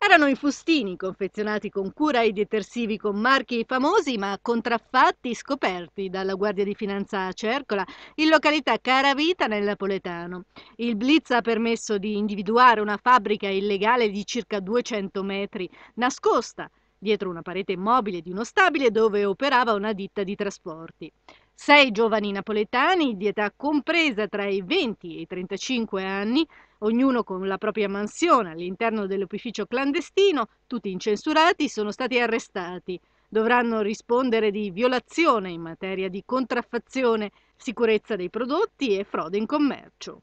Erano i fustini confezionati con cura e detersivi con marchi famosi ma contraffatti scoperti dalla Guardia di Finanza a Cercola in località Caravita nel Napoletano. Il blitz ha permesso di individuare una fabbrica illegale di circa 200 metri, nascosta dietro una parete immobile di uno stabile dove operava una ditta di trasporti. Sei giovani napoletani di età compresa tra i 20 e i 35 anni, ognuno con la propria mansione all'interno dell'opificio clandestino, tutti incensurati, sono stati arrestati. Dovranno rispondere di violazione in materia di contraffazione, sicurezza dei prodotti e frode in commercio.